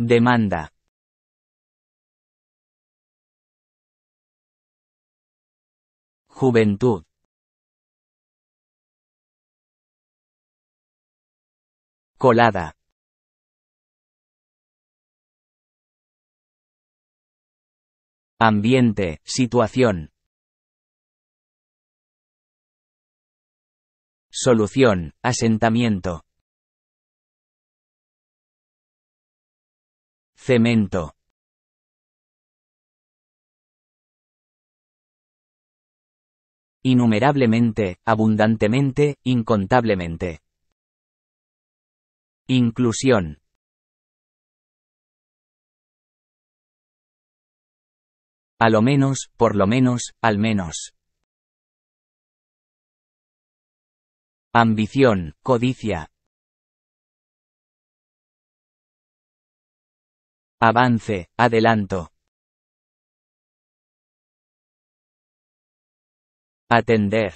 Demanda. Juventud. Colada. Ambiente, situación. Solución, asentamiento. Cemento. Innumerablemente, abundantemente, incontablemente. Inclusión. A lo menos, por lo menos, al menos. Ambición, codicia, Avance, adelanto. Atender.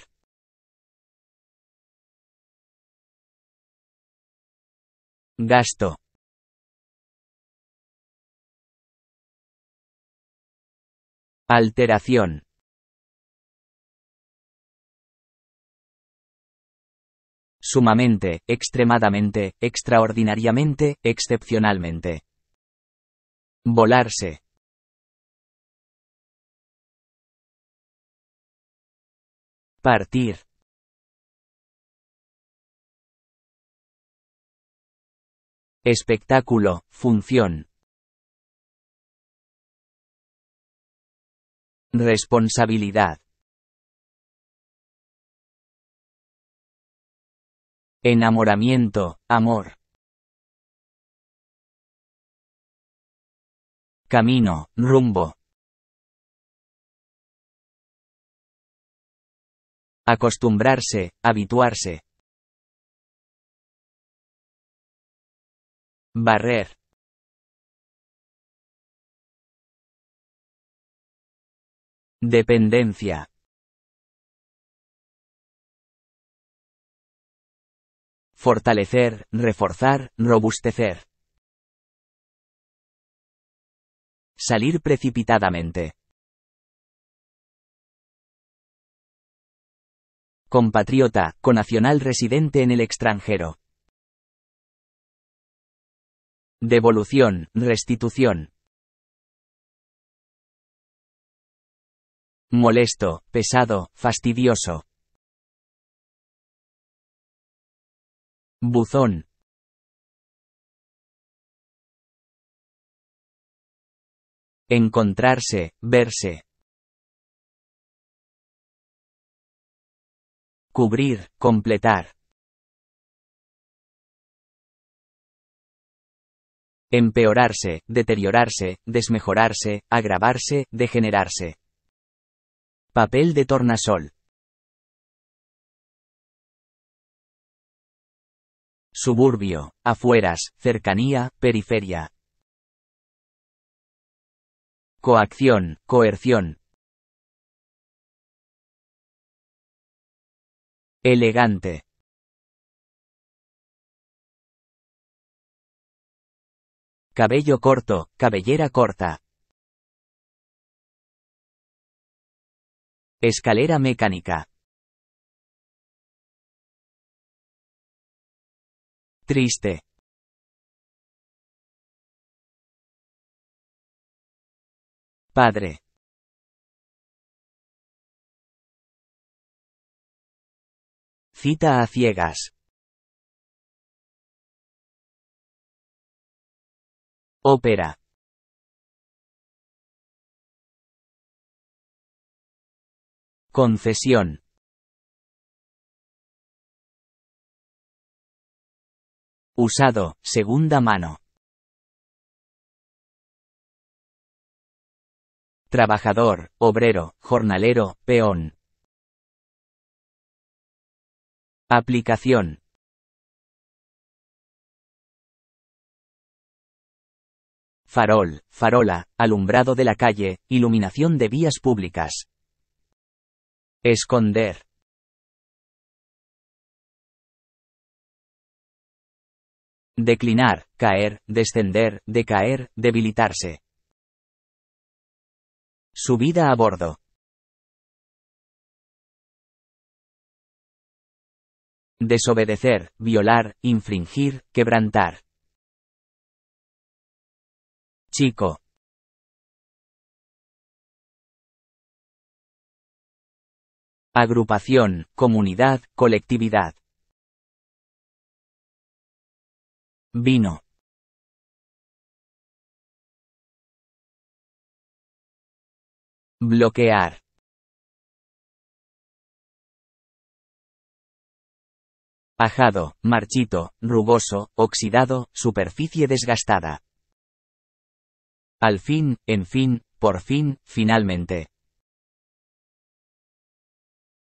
Gasto. Alteración. Sumamente, extremadamente, extraordinariamente, excepcionalmente. Volarse Partir. Espectáculo, función. Responsabilidad. Enamoramiento, amor. Camino, rumbo. Acostumbrarse, habituarse. Barrer. Dependencia. Fortalecer, reforzar, robustecer. Salir precipitadamente. Compatriota, conacional residente en el extranjero. Devolución, restitución. Molesto, pesado, fastidioso. Buzón, Encontrarse, verse. Cubrir, completar. Empeorarse, deteriorarse, desmejorarse, agravarse, degenerarse. Papel de tornasol. Suburbio, afueras, cercanía, periferia, coacción, coerción. Elegante. Cabello corto, cabellera corta. Escalera mecánica. Triste. Padre. Cita a ciegas. Ópera. Concesión. Usado, segunda mano. Trabajador, obrero, jornalero, peón. Aplicación. Farol, farola, alumbrado de la calle, iluminación de vías públicas. Esconder. Declinar, caer, descender, decaer, debilitarse. Subida a bordo. Desobedecer, violar, infringir, quebrantar. Chico. Agrupación, comunidad, colectividad. Vino. Bloquear. Ajado, marchito, rugoso, oxidado, superficie desgastada. Al fin, en fin, por fin, finalmente.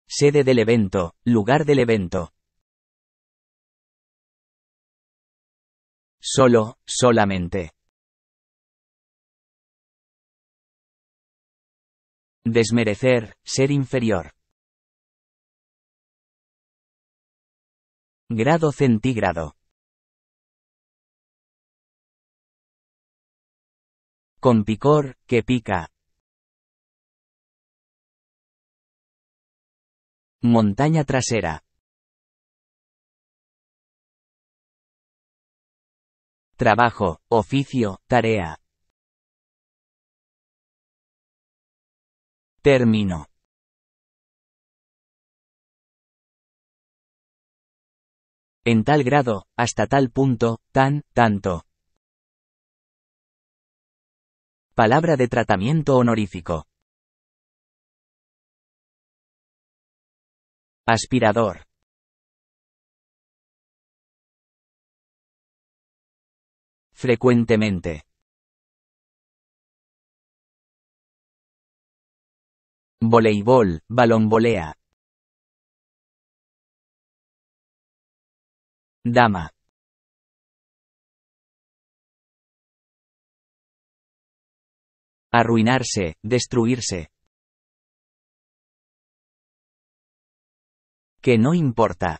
Sede del evento, lugar del evento. Solo, solamente. Desmerecer, ser inferior. Grado centígrado. Con picor, que pica. Montaña trasera. Trabajo, oficio, tarea. Término. En tal grado, hasta tal punto, tan, tanto. Palabra de tratamiento honorífico. Aspirador. Frecuentemente. Voleibol, balonvolea. Dama. Arruinarse, destruirse. Que no importa.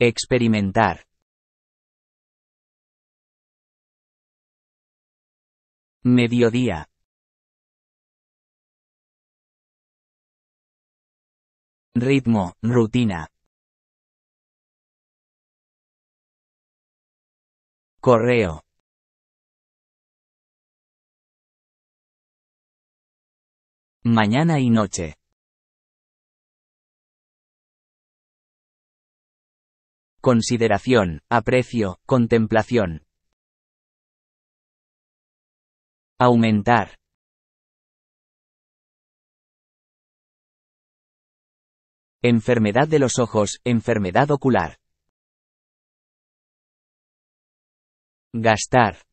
Experimentar. Mediodía. Ritmo, rutina. Correo. Mañana y noche. Consideración, aprecio, contemplación. Aumentar. Enfermedad de los ojos, enfermedad ocular. Gastar.